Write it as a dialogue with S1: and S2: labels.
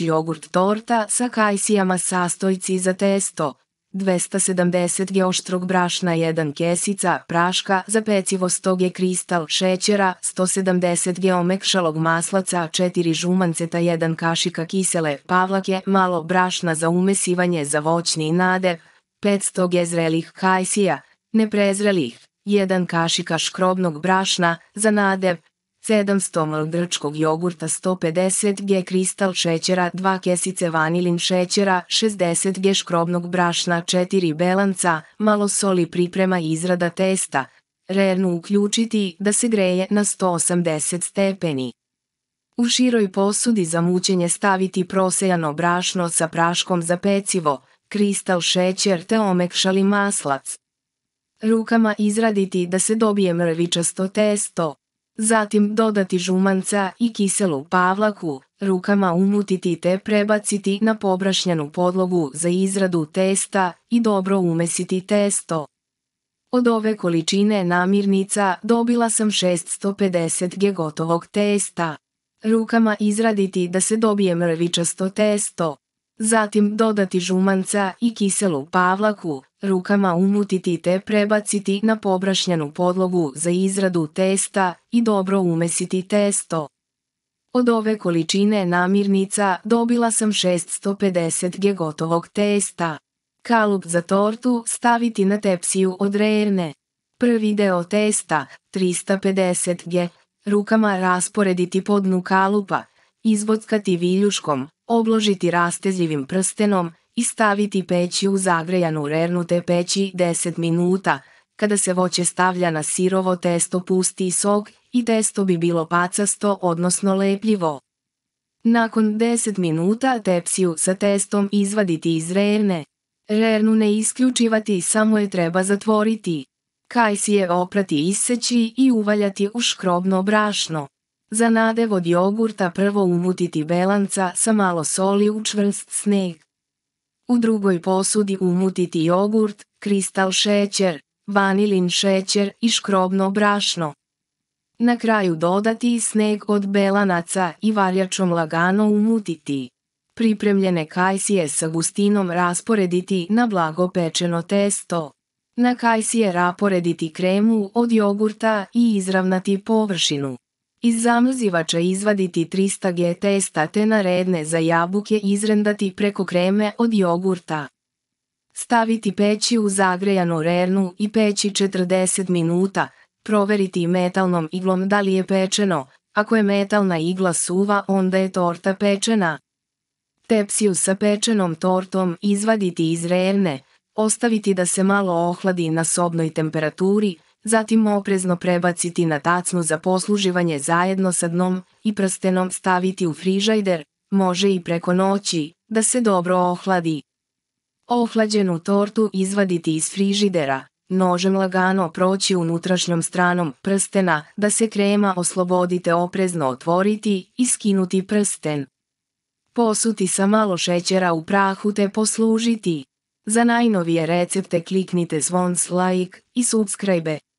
S1: jogurt torta sa kajsijama sastojci za testo, 270 g oštrog brašna 1 kesica, praška za pecivo 100 g kristal šećera, 170 g omekšalog maslaca, 4 žumanceta 1 kašika kisele pavlake, malo brašna za umesivanje za voćni nadev, 500 g zrelih kajsija, neprezrelih, 1 kašika škrobnog brašna za nadev, 700 ml grčkog jogurta 150 g kristal šećera 2 kesice vanilin šećera 60 g škrobnog brašna 4 belanca, malo soli priprema izrada testa, rernu uključiti da se greje na 180 stepeni. U široj posudi za mućenje staviti prosejano brašno sa praškom za pecivo, kristal šećer te omekšali maslac. Rukama izraditi da se dobije mrvičasto testo. Zatim dodati žumanca i kiselu pavlaku, rukama umutiti te prebaciti na pobrašnjanu podlogu za izradu testa i dobro umesiti testo. Od ove količine namirnica dobila sam 650 g gotovog testa. Rukama izraditi da se dobije mrvičasto testo. Zatim dodati žumanca i kiselu pavlaku, Rukama umutiti te prebaciti na pobrašnjanu podlogu za izradu testa i dobro umesiti testo. Od ove količine namirnica dobila sam 650 g gotovog testa. Kalup za tortu staviti na tepsiju od rerne. Prvi deo testa, 350 g, rukama rasporediti podnu kalupa, izvodskati viljuškom, obložiti rastezljivim prstenom, i staviti peći u zagrejanu te peći 10 minuta. Kada se voće stavlja na sirovo testo pusti sok i testo bi bilo pacasto odnosno lepljivo. Nakon 10 minuta tepsiju sa testom izvaditi iz rerne. Rernu ne isključivati samo je treba zatvoriti. Kaj si je oprati iseći i uvaljati u škrobno brašno. Za nadev od jogurta prvo umutiti belanca sa malo soli u čvrst sneg. U drugoj posudi umutiti jogurt, kristal šećer, vanilin šećer i škrobno brašno. Na kraju dodati sneg od belanaca i varjačom lagano umutiti. Pripremljene kajsije sa gustinom rasporediti na blago pečeno testo. Na kajsije raporediti kremu od jogurta i izravnati površinu. Iz zamrzivača će izvaditi 300 g testa te redne za jabuke izrendati preko kreme od jogurta. Staviti peći u zagrejanu rernu i peći 40 minuta, proveriti metalnom iglom da li je pečeno, ako je metalna igla suva onda je torta pečena. Tepsiju sa pečenom tortom izvaditi iz rerne, ostaviti da se malo ohladi na sobnoj temperaturi, zatim oprezno prebaciti na tacnu za posluživanje zajedno sa dnom i prstenom staviti u frižajder, može i preko noći, da se dobro ohladi. Ohlađenu tortu izvaditi iz frižidera, nožem lagano proći unutrašnjom stranom prstena da se krema oslobodite oprezno otvoriti i skinuti prsten. Posuti sa malo šećera u prahu te poslužiti. Za najnovije recepte kliknite zvon like i subscribe.